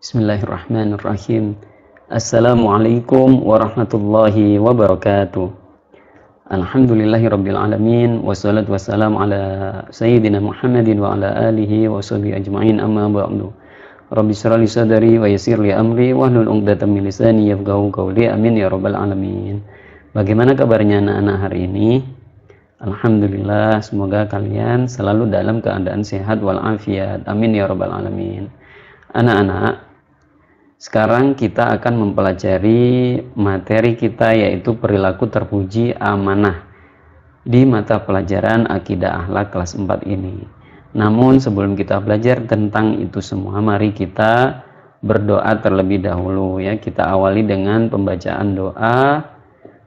Bismillahirrahmanirrahim. Assalamualaikum warahmatullahi wabarakatuh. Alhamdulillahi rabbil alamin Wassalatu wassalamu ala Sayyidina Muhammadin wa ala alihi wa sahbihi ajma'in amma ba'du Rabbi syrali sadari wa yasir li amri wa hlul uqdatan min lisani yafqahu qawli amin ya rabbal alamin Bagaimana kabarnya anak-anak hari ini? Alhamdulillah semoga kalian selalu dalam keadaan sehat walafiat amin ya rabbal alamin Anak-anak sekarang kita akan mempelajari materi kita yaitu perilaku terpuji amanah di mata pelajaran akidah akhlak kelas 4 ini. Namun sebelum kita belajar tentang itu semua mari kita berdoa terlebih dahulu ya. Kita awali dengan pembacaan doa,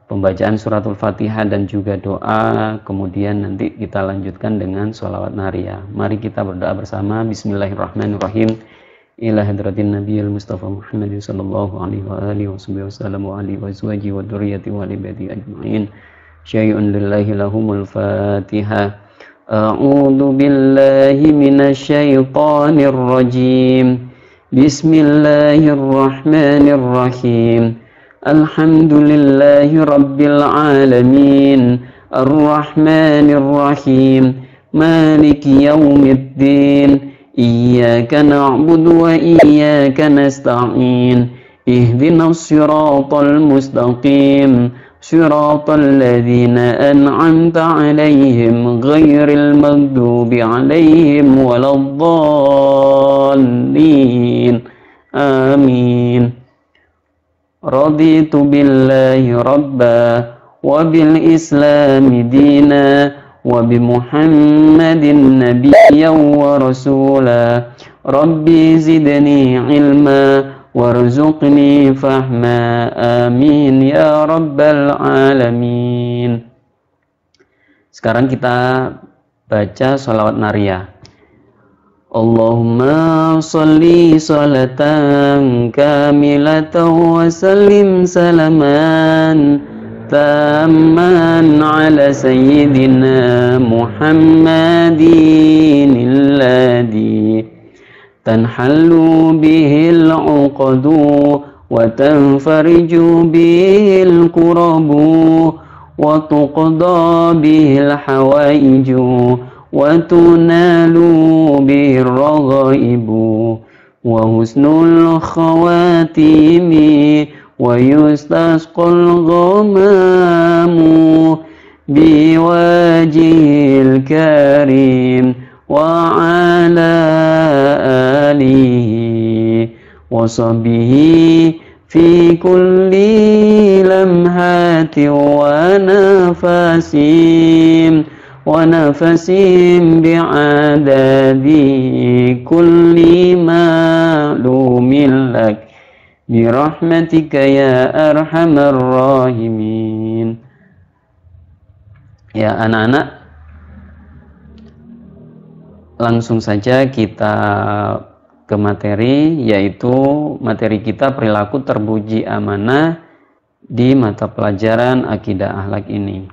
pembacaan suratul Fatihah dan juga doa. Kemudian nanti kita lanjutkan dengan sholawat nariyah. Mari kita berdoa bersama Bismillahirrahmanirrahim. إلى هدرة النبي المصطفى محمد صلى الله عليه وآله وصحبه وسلم وعلى وأزواجه وذريته وعباده أجمعين شيء لله لهم الفاتحة أعوذ بالله من الشيطان الرجيم بسم الله الرحمن الرحيم الحمد لله رب العالمين الرحمن الرحيم مالك يوم الدين إياك نعبد وإياك نستعين اهدنا الصراط المستقيم صراط الذين أنعمت عليهم غير المغضوب عليهم ولا الضالين آمين رضيت بالله ربا وبالإسلام ديناً وبمحمد نبيا ورسولا ربي زدني علما وارزقني فهما آمين يا رب العالمين Sekarang kita baca salawat nariah. Allahumma salli salatan kamilatan wa sallim salaman تاما على سيدنا محمد الذي تنحل به العقد وتنفرج به الكرب وتقضى به الحوائج وتنال به الرغائب وحسن الخواتيم ويستسقى الغمام بوجه الكريم وعلى آله وصحبه في كل لمحة ونفس ونفس بعدد كل معلوم لك برحمتك يا أرحم الراحمين Ya anak-anak Langsung saja kita ke materi yaitu materi kita perilaku terpuji amanah di mata pelajaran akidah ahlak ini.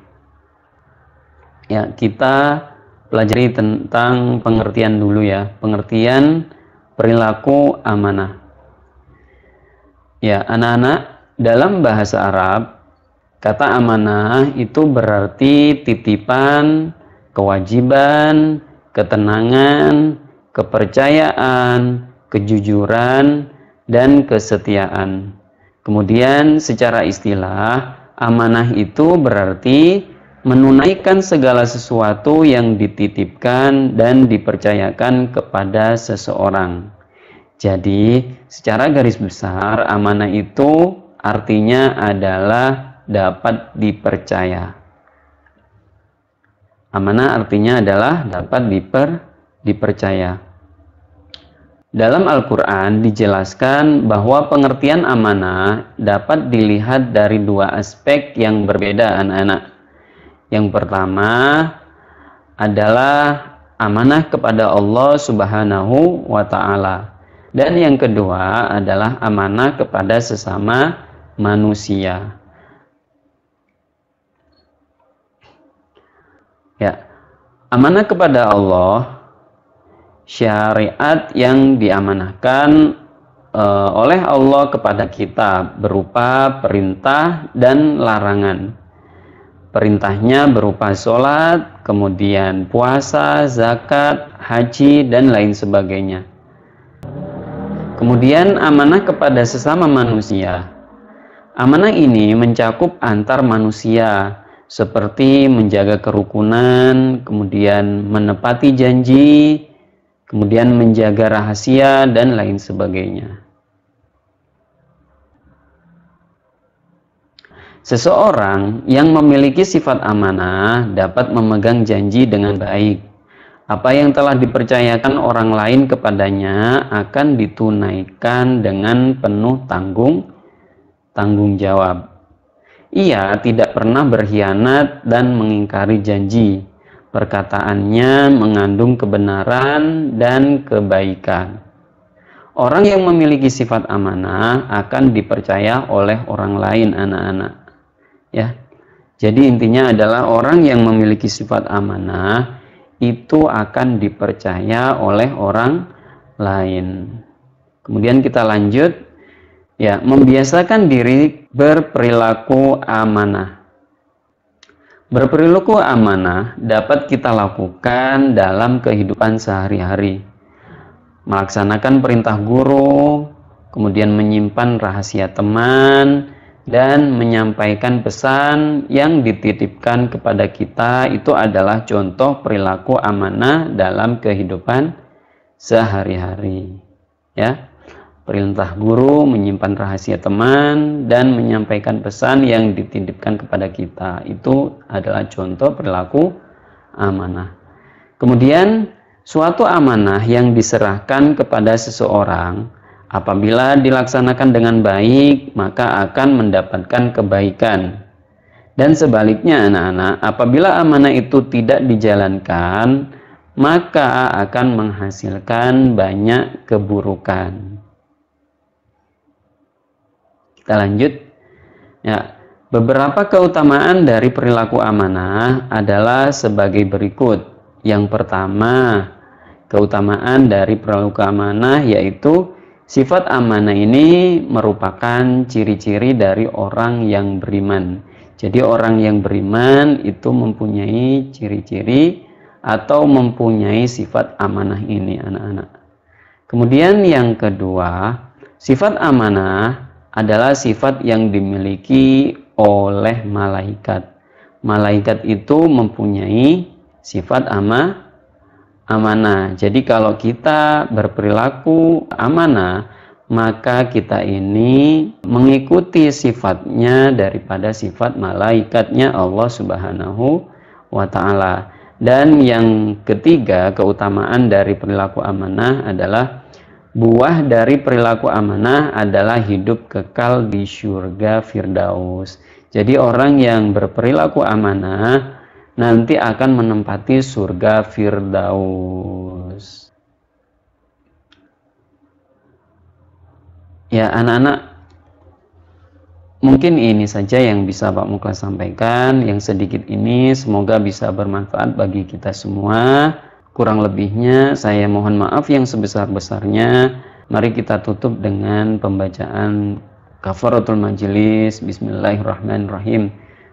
Ya, kita pelajari tentang pengertian dulu ya, pengertian perilaku amanah. Ya, anak-anak, dalam bahasa Arab, kata amanah itu berarti titipan, kewajiban, ketenangan, kepercayaan, kejujuran, dan kesetiaan. Kemudian secara istilah, amanah itu berarti menunaikan segala sesuatu yang dititipkan dan dipercayakan kepada seseorang. Jadi, secara garis besar, amanah itu artinya adalah dapat dipercaya. Amanah artinya adalah dapat diper, dipercaya. Dalam Al-Quran dijelaskan bahwa pengertian amanah dapat dilihat dari dua aspek yang berbeda anak-anak. Yang pertama adalah amanah kepada Allah Subhanahu wa Ta'ala. Dan yang kedua adalah amanah kepada sesama manusia. Ya. Amanah kepada Allah syariat yang diamanahkan e, oleh Allah kepada kita berupa perintah dan larangan. Perintahnya berupa sholat, kemudian puasa, zakat, haji, dan lain sebagainya. Kemudian amanah kepada sesama manusia. Amanah ini mencakup antar manusia seperti menjaga kerukunan, kemudian menepati janji, kemudian menjaga rahasia dan lain sebagainya. Seseorang yang memiliki sifat amanah dapat memegang janji dengan baik apa yang telah dipercayakan orang lain kepadanya akan ditunaikan dengan penuh tanggung tanggung jawab. Ia tidak pernah berkhianat dan mengingkari janji. Perkataannya mengandung kebenaran dan kebaikan. Orang yang memiliki sifat amanah akan dipercaya oleh orang lain anak-anak. Ya. Jadi intinya adalah orang yang memiliki sifat amanah itu akan dipercaya oleh orang lain. Kemudian kita lanjut ya, membiasakan diri berperilaku amanah. Berperilaku amanah dapat kita lakukan dalam kehidupan sehari-hari. Melaksanakan perintah guru, kemudian menyimpan rahasia teman, dan menyampaikan pesan yang dititipkan kepada kita itu adalah contoh perilaku amanah dalam kehidupan sehari-hari ya perintah guru menyimpan rahasia teman dan menyampaikan pesan yang dititipkan kepada kita itu adalah contoh perilaku amanah kemudian suatu amanah yang diserahkan kepada seseorang Apabila dilaksanakan dengan baik, maka akan mendapatkan kebaikan. Dan sebaliknya anak-anak, apabila amanah itu tidak dijalankan, maka akan menghasilkan banyak keburukan. Kita lanjut. Ya, beberapa keutamaan dari perilaku amanah adalah sebagai berikut. Yang pertama, keutamaan dari perilaku amanah yaitu Sifat amanah ini merupakan ciri-ciri dari orang yang beriman. Jadi orang yang beriman itu mempunyai ciri-ciri atau mempunyai sifat amanah ini anak-anak. Kemudian yang kedua, sifat amanah adalah sifat yang dimiliki oleh malaikat. Malaikat itu mempunyai sifat amanah amanah. Jadi kalau kita berperilaku amanah, maka kita ini mengikuti sifatnya daripada sifat malaikatnya Allah Subhanahu wa taala. Dan yang ketiga, keutamaan dari perilaku amanah adalah buah dari perilaku amanah adalah hidup kekal di surga Firdaus. Jadi orang yang berperilaku amanah nanti akan menempati surga Firdaus. Ya, anak-anak, mungkin ini saja yang bisa Pak Muklas sampaikan. Yang sedikit ini semoga bisa bermanfaat bagi kita semua. Kurang lebihnya, saya mohon maaf yang sebesar-besarnya. Mari kita tutup dengan pembacaan kafaratul majelis. Bismillahirrahmanirrahim.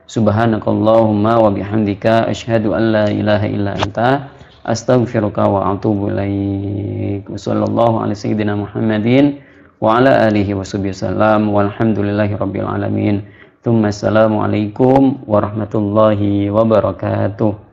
Subhanakallahumma wa bihamdika asyhadu an la ilaha illa anta astaghfiruka wa atubu ilaik. Wassallallahu ala sayyidina Muhammadin wa ala alihi wa wasallam walhamdulillahi rabbil alamin. assalamu alaikum warahmatullahi wabarakatuh.